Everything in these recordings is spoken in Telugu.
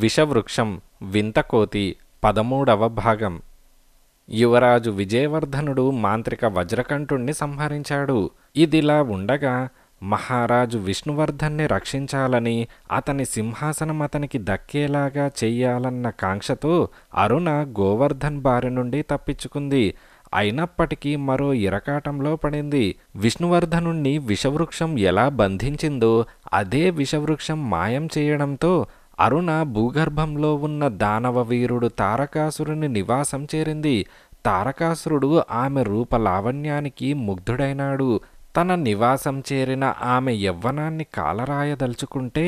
విషవృక్షం వింతకోతి పదమూడవ భాగం యువరాజు విజయవర్ధనుడు మాంత్రిక వజ్రకంఠుణ్ణి సంహరించాడు ఇదిలా ఉండగా మహారాజు విష్ణువర్ధన్ని రక్షించాలని అతని సింహాసనం అతనికి దక్కేలాగా చెయ్యాలన్న కాంక్షతో అరుణ గోవర్ధన్ బారి నుండి తప్పించుకుంది అయినప్పటికీ మరో ఇరకాటంలో పడింది విష్ణువర్ధనుణ్ణి విషవృక్షం ఎలా బంధించిందో అదే విషవృక్షం మాయం చేయడంతో అరుణ భూగర్భంలో ఉన్న దానవ వీరుడు తారకాసురుని నివాసం చేరింది తారకాసురుడు ఆమె రూప లావణ్యానికి ముగ్ధుడైనాడు తన నివాసం చేరిన ఆమె యవ్వనాన్ని కాలరాయదలుచుకుంటే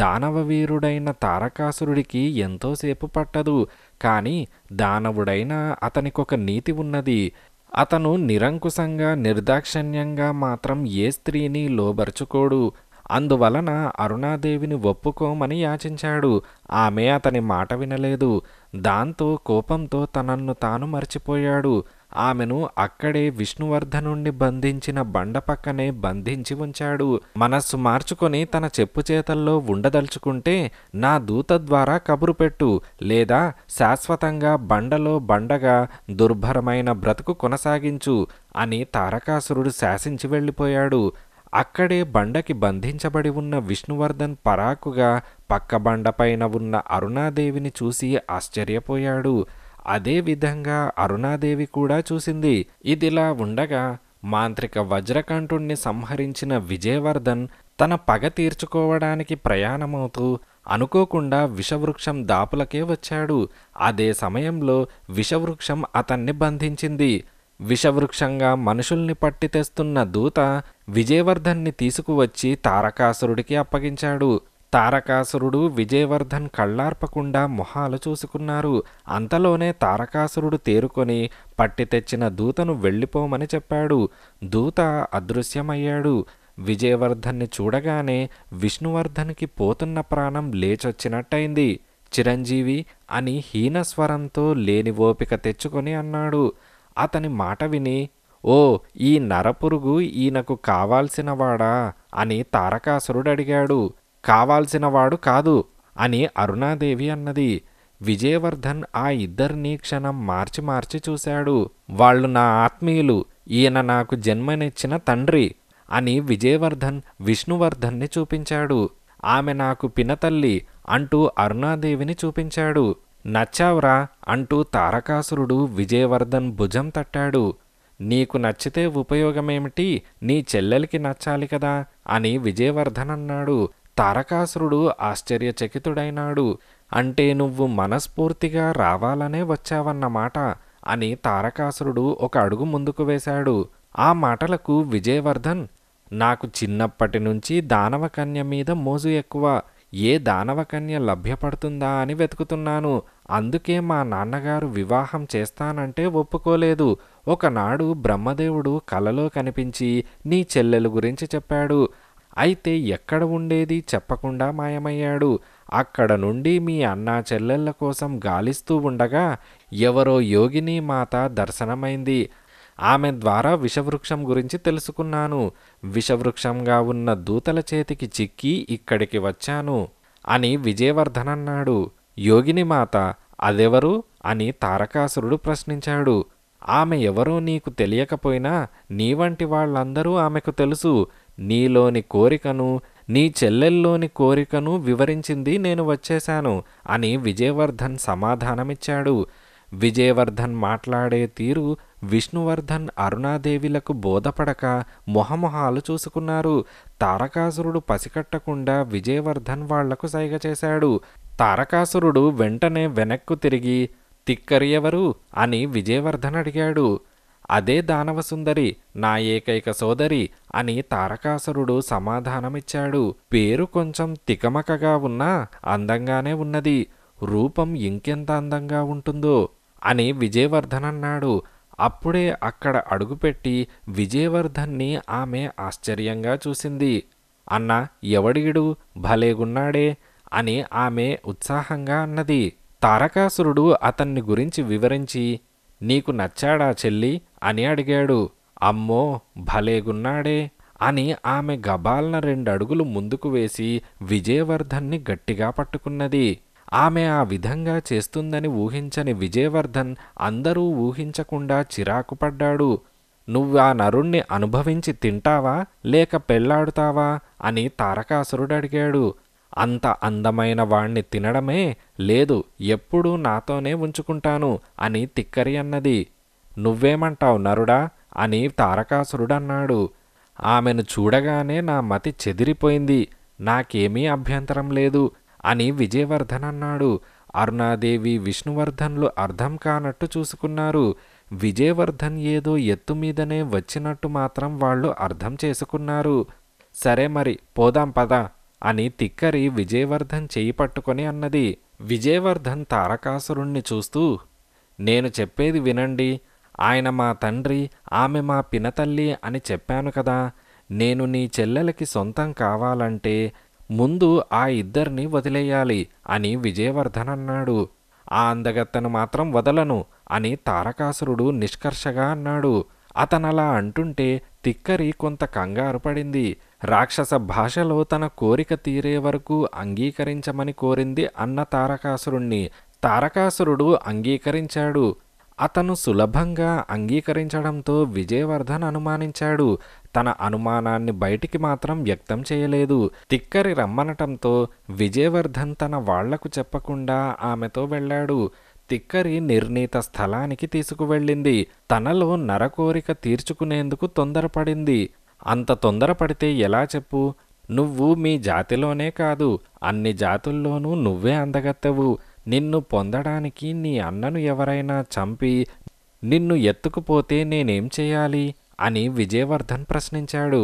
దానవ వీరుడైన తారకాసురుడికి ఎంతోసేపు పట్టదు కానీ దానవుడైన అతనికొక నీతి ఉన్నది అతను నిరంకుశంగా నిర్దాక్షణ్యంగా మాత్రం ఏ స్త్రీని లోబరుచుకోడు అందువలన అరుణాదేవిని ఒప్పుకోమని యాచించాడు ఆమె అతని మాట వినలేదు దాంతో కోపంతో తనన్ను తాను మర్చిపోయాడు ఆమెను అక్కడే విష్ణువర్ధనుణ్ణి బంధించిన బండ పక్కనే బంధించి ఉంచాడు మనస్సు మార్చుకొని తన చెప్పు చేతల్లో ఉండదలుచుకుంటే నా దూత ద్వారా కబురు పెట్టు లేదా శాశ్వతంగా బండలో బండగా దుర్భరమైన బ్రతుకు కొనసాగించు అని తారకాసురుడు శాసించి వెళ్ళిపోయాడు అక్కడే బండకి బంధించబడి ఉన్న విష్ణువర్ధన్ పరాకుగా పక్క బండపైన ఉన్న అరుణాదేవిని చూసి ఆశ్చర్యపోయాడు అదేవిధంగా అరుణాదేవి కూడా చూసింది ఇదిలా ఉండగా మాంత్రిక వజ్రకంఠుణ్ణి సంహరించిన విజయవర్ధన్ తన పగ తీర్చుకోవడానికి ప్రయాణమవుతూ అనుకోకుండా విషవృక్షం దాపులకే వచ్చాడు అదే సమయంలో విషవృక్షం అతన్ని బంధించింది విషవృక్షంగా మనుషుల్ని పట్టి తెస్తున్న దూత విజయవర్ధన్ని తీసుకువచ్చి తారకాసురుడికి అప్పగించాడు తారకాసురుడు విజయవర్ధన్ కళ్ళార్పకుండా మొహాలు చూసుకున్నారు అంతలోనే తారకాసురుడు తేరుకొని పట్టి తెచ్చిన దూతను వెళ్ళిపోమని చెప్పాడు దూత అదృశ్యమయ్యాడు విజయవర్ధన్ని చూడగానే విష్ణువర్ధన్కి పోతున్న ప్రాణం లేచొచ్చినట్టయింది చిరంజీవి అని హీనస్వరంతో లేని ఓపిక తెచ్చుకొని అన్నాడు అతని మాట విని ఓ ఈ నరపురుగు ఈయనకు కావాల్సినవాడా అని తారకాసురుడు అడిగాడు కావాల్సినవాడు కాదు అని అరుణాదేవి అన్నది విజయవర్ధన్ ఆ ఇద్దరినీ క్షణం మార్చి మార్చి చూశాడు వాళ్ళు నా ఆత్మీయులు ఈయన నాకు జన్మనిచ్చిన తండ్రి అని విజయవర్ధన్ విష్ణువర్ధన్ని చూపించాడు ఆమె నాకు పినతల్లి అంటూ అరుణాదేవిని చూపించాడు నచ్చావురా అంటూ తారకాసురుడు విజయవర్ధన్ భుజం తట్టాడు నీకు నచ్చితే ఉపయోగమేమిటి నీ చెల్లెలికి నచ్చాలి కదా అని విజయవర్ధన్ అన్నాడు తారకాసురుడు ఆశ్చర్యచకితుడైనాడు అంటే నువ్వు మనస్ఫూర్తిగా రావాలనే వచ్చావన్నమాట అని తారకాసురుడు ఒక అడుగు ముందుకు వేశాడు ఆ మాటలకు విజయవర్ధన్ నాకు చిన్నప్పటి నుంచి దానవకన్య మీద మోజు ఎక్కువ ఏ దానవకన్య లభ్యపడుతుందా అని వెతుకుతున్నాను అందుకే మా నాన్నగారు వివాహం చేస్తానంటే ఒప్పుకోలేదు ఒకనాడు బ్రహ్మదేవుడు కలలో కనిపించి నీ చెల్లెలు గురించి చెప్పాడు అయితే ఎక్కడ ఉండేది చెప్పకుండా మాయమయ్యాడు అక్కడ నుండి మీ అన్నా చెల్లెళ్ళ కోసం గాలిస్తూ ఉండగా ఎవరో యోగిని మాత దర్శనమైంది ఆమె ద్వారా విషవృక్షం గురించి తెలుసుకున్నాను విషవృక్షంగా ఉన్న దూతల చేతికి చిక్కి ఇక్కడికి వచ్చాను అని విజయవర్ధనన్నాడు యోగిని మాత అదెవరు అని తారకాసురుడు ప్రశ్నించాడు ఆమె ఎవరో నీకు తెలియకపోయినా నీ వంటి వాళ్ళందరూ ఆమెకు తెలుసు నీలోని కోరికను నీ చెల్లెల్లోని కోరికను వివరించింది నేను వచ్చేశాను అని విజయవర్ధన్ సమాధానమిచ్చాడు విజయవర్ధన్ మాట్లాడే తీరు విష్ణువర్ధన్ అరుణాదేవిలకు బోధపడక మొహమొహాలు చూసుకున్నారు తారకాసురుడు పసికట్టకుండా విజయవర్ధన్ వాళ్లకు సైగ చేశాడు తారకాసురుడు వెంటనే వెనక్కు తిరిగి తిక్కరియవరు అని విజయవర్ధన్ అడిగాడు అదే దానవసుందరి నా ఏకైక సోదరి అని తారకాసురుడు సమాధానమిచ్చాడు పేరు కొంచెం తికమకగా ఉన్నా అందంగానే ఉన్నది రూపం ఇంకెంత అందంగా ఉంటుందో అని విజయవర్ధన్ అన్నాడు అప్పుడే అక్కడ అడుగుపెట్టి విజయవర్ధన్ని ఆమె ఆశ్చర్యంగా చూసింది అన్న ఎవడిగిడు భలేగున్నాడే అని ఆమె ఉత్సాహంగా అన్నది తారకాసురుడు అతన్ని గురించి వివరించి నీకు నచ్చాడా చెల్లి అని అడిగాడు అమ్మో భలేగున్నాడే అని ఆమె గబాల్న రెండడుగులు ముందుకు వేసి విజయవర్ధన్ని గట్టిగా పట్టుకున్నది ఆమె ఆ విధంగా చేస్తుందని ఊహించని విజయవర్ధన్ అందరూ ఊహించకుండా చిరాకు పడ్డాడు నువ్వా నరుణ్ణి అనుభవించి తింటావా లేక పెళ్లాడుతావా అని తారకాసురుడు అడిగాడు అంత అందమైన వాణ్ణి తినడమే లేదు ఎప్పుడూ నాతోనే ఉంచుకుంటాను అని తిక్కరి అన్నది నువ్వేమంటావు నరుడా అని తారకాసురుడన్నాడు ఆమెను చూడగానే నా మతి చెదిరిపోయింది నాకేమీ అభ్యంతరం లేదు అని విజయవర్ధన్ అన్నాడు అరుణాదేవి విష్ణువర్ధన్లు అర్థం కానట్టు చూసుకున్నారు విజయవర్ధన్ ఏదో ఎత్తు మీదనే వచ్చినట్టు మాత్రం వాళ్ళు అర్థం చేసుకున్నారు సరే మరి పోదాం పద అని తిక్కరి విజయవర్ధన్ చేయి పట్టుకొని అన్నది విజయవర్ధన్ తారకాసురుణ్ణి చూస్తూ నేను చెప్పేది వినండి ఆయన మా తండ్రి ఆమె మా పినతల్లి అని చెప్పాను కదా నేను నీ చెల్లెలకి సొంతం కావాలంటే ముందు ఆ ఇద్దరిని వదిలేయాలి అని విజయవర్ధన్ అన్నాడు ఆ అందగత్తను మాత్రం వదలను అని తారకాసురుడు నిష్కర్షగా అన్నాడు అతనలా అంటుంటే తిక్కరి కొంత కంగారు పడింది రాక్షస భాషలో తన కోరిక తీరే వరకు అంగీకరించమని కోరింది అన్న తారకాసురుణ్ణి తారకాసురుడు అంగీకరించాడు అతను సులభంగా అంగీకరించడంతో విజయవర్ధన్ అనుమానించాడు తన అనుమానాన్ని బయటికి మాత్రం వ్యక్తం చేయలేదు తిక్కరి రమ్మనటంతో విజయవర్ధన్ తన వాళ్లకు చెప్పకుండా ఆమెతో వెళ్ళాడు తిక్కరి నిర్ణీత స్థలానికి తీసుకువెళ్ళింది తనలో నరకోరిక తీర్చుకునేందుకు తొందరపడింది అంత తొందరపడితే ఎలా చెప్పు నువ్వు మీ జాతిలోనే కాదు అన్ని జాతుల్లోనూ నువ్వే అందగత్తవు నిన్ను పొందడానికి నీ అన్నను ఎవరైనా చంపి నిన్ను ఎత్తుకుపోతే నేనేం చేయాలి అని విజయవర్ధన్ ప్రశ్నించాడు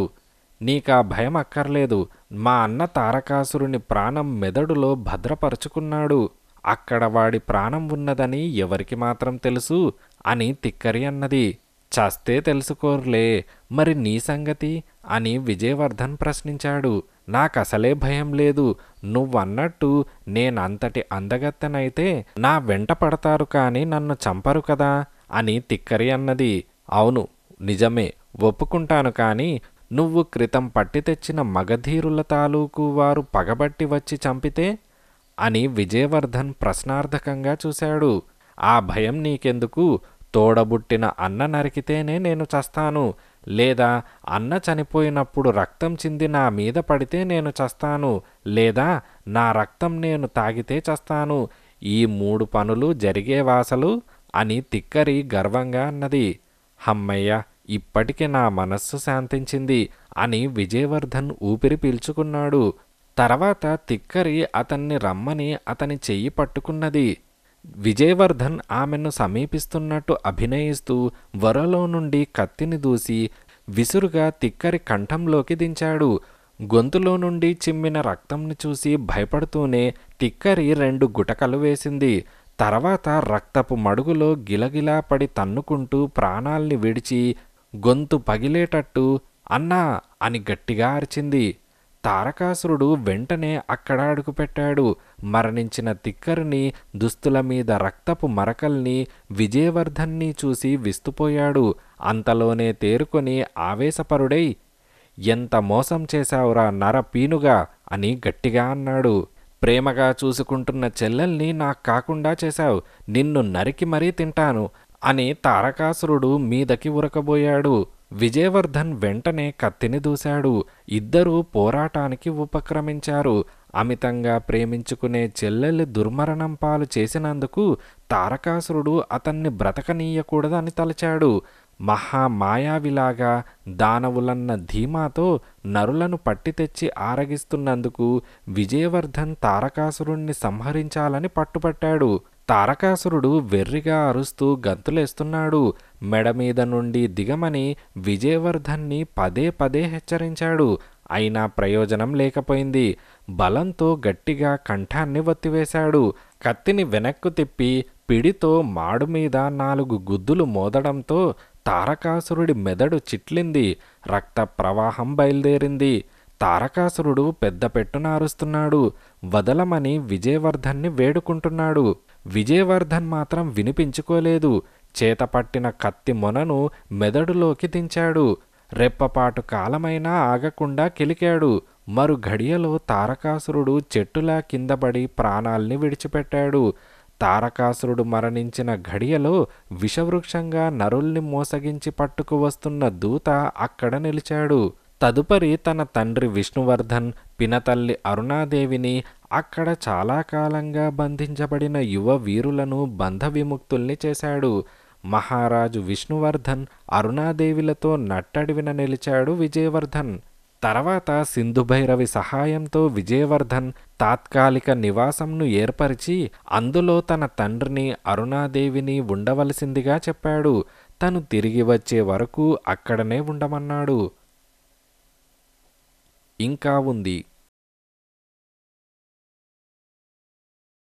నీకా భయం అక్కర్లేదు మా అన్న తారకాసురుని ప్రాణం మెదడులో భద్రపరుచుకున్నాడు అక్కడ వాడి ప్రాణం ఉన్నదని ఎవరికి మాత్రం తెలుసు అని తిక్కరి అన్నది చస్తే తెలుసుకోర్లే మరి నీ సంగతి అని విజయవర్ధన్ ప్రశ్నించాడు నాకు అసలే భయం లేదు నువ్వన్నట్టు నేనంతటి అందగత్తెనైతే నా వెంట పడతారు కానీ నన్ను చంపరు కదా అని తిక్కరి అన్నది అవును నిజమే ఒప్పుకుంటాను కానీ నువ్వు క్రితం పట్టి తెచ్చిన మగధీరుల తాలూకు వారు పగబట్టి వచ్చి చంపితే అని విజయవర్ధన్ ప్రశ్నార్థకంగా చూశాడు ఆ భయం నీకెందుకు తోడబుట్టిన అన్న నరికితేనే నేను చస్తాను లేదా అన్న చనిపోయినప్పుడు రక్తం చింది నా మీద పడితే నేను చస్తాను లేదా నా రక్తం నేను తాగితే చస్తాను ఈ మూడు పనులు జరిగే వాసలు అని తిక్కరి గర్వంగా అన్నది హమ్మయ్య ఇప్పటికి నా మనస్సు శాంతించింది అని విజయవర్ధన్ ఊపిరి పీల్చుకున్నాడు తర్వాత తిక్కరి అతన్ని రమ్మని అతని చెయ్యి పట్టుకున్నది విజయవర్ధన్ ఆమెను సమీపిస్తున్నట్టు అభినయిస్తూ వరలో నుండి కత్తిని దూసి విసురుగా తిక్కరి కంఠంలోకి దించాడు గొంతులో నుండి చిమ్మిన రక్తంని చూసి భయపడుతూనే తిక్కరి రెండు గుటకలు వేసింది తర్వాత రక్తపు మడుగులో గిలగిలా పడి తన్నుకుంటూ ప్రాణాల్ని విడిచి గొంతు పగిలేటట్టు అన్నా అని గట్టిగా అరిచింది తారకాసురుడు వెంటనే అక్కడ అడుగుపెట్టాడు మరణించిన తిక్కరిని దుస్తుల మీద రక్తపు మరకల్ని విజయవర్ధన్ని చూసి విస్తుపోయాడు అంతలోనే తేరుకొని ఆవేశపరుడై ఎంత మోసం చేశావురా నర పీనుగా అని గట్టిగా అన్నాడు ప్రేమగా చూసుకుంటున్న చెల్లెల్ని నాకు కాకుండా చేశావు నిన్ను నరికి మరీ తింటాను అని తారకాసురుడు మీదకి ఉరకబోయాడు విజయవర్ధన్ వెంటనే కత్తిని దూశాడు ఇద్దరూ పోరాటానికి ఉపక్రమించారు అమితంగా ప్రేమించుకునే చెల్లెల్ని దుర్మరణం పాలు చేసినందుకు తారకాసురుడు అతన్ని బ్రతకనీయకూడదని తలచాడు మహామాయావిలాగా దానవులన్న ధీమాతో నరులను పట్టి తెచ్చి ఆరగిస్తున్నందుకు విజయవర్ధన్ తారకాసురుణ్ణి సంహరించాలని పట్టుపట్టాడు తారకాసురుడు వెర్రిగా అరుస్తూ గంతులేస్తున్నాడు మెడ మీద నుండి దిగమని విజయవర్ధన్ని పదే పదే హెచ్చరించాడు అయినా ప్రయోజనం లేకపోయింది బలంతో గట్టిగా కంఠాన్ని వత్తివేశాడు కత్తిని వెనక్కు తిప్పి పిడితో మాడు మీద నాలుగు గుద్దులు మోదడంతో తారకాసురుడి మెదడు చిట్లింది రక్త ప్రవాహం బయలుదేరింది తారకాసురుడు పెద్ద పెట్టున అరుస్తున్నాడు వదలమని విజయవర్ధన్ని వేడుకుంటున్నాడు విజయవర్ధన్ మాత్రం వినిపించుకోలేదు చేతపట్టిన కత్తి మొనను మెదడులోకి దించాడు రెప్పపాటు కాలమైనా ఆగకుండా కిలికాడు మరు ఘడియలో తారకాసురుడు చెట్టులా కిందపడి ప్రాణాల్ని విడిచిపెట్టాడు తారకాసురుడు మరణించిన ఘడియలో విషవృక్షంగా నరుల్ని మోసగించి పట్టుకువస్తున్న దూత అక్కడ నిలిచాడు తదుపరి తన తండ్రి విష్ణువర్ధన్ పినతల్లి అరుణాదేవిని అక్కడ చాలా కాలంగా బంధించబడిన యువ వీరులను బంధ విముక్తుల్ని చేశాడు మహారాజు విష్ణువర్ధన్ అరుణాదేవిలతో నట్టడివిన నిలిచాడు విజయవర్ధన్ తర్వాత సింధుభైరవి సహాయంతో విజయవర్ధన్ తాత్కాలిక నివాసంను ఏర్పరిచి అందులో తన తండ్రిని అరుణాదేవిని ఉండవలసిందిగా చెప్పాడు తను తిరిగి వచ్చే వరకు అక్కడనే ఉండమన్నాడు ఇంకా ఉంది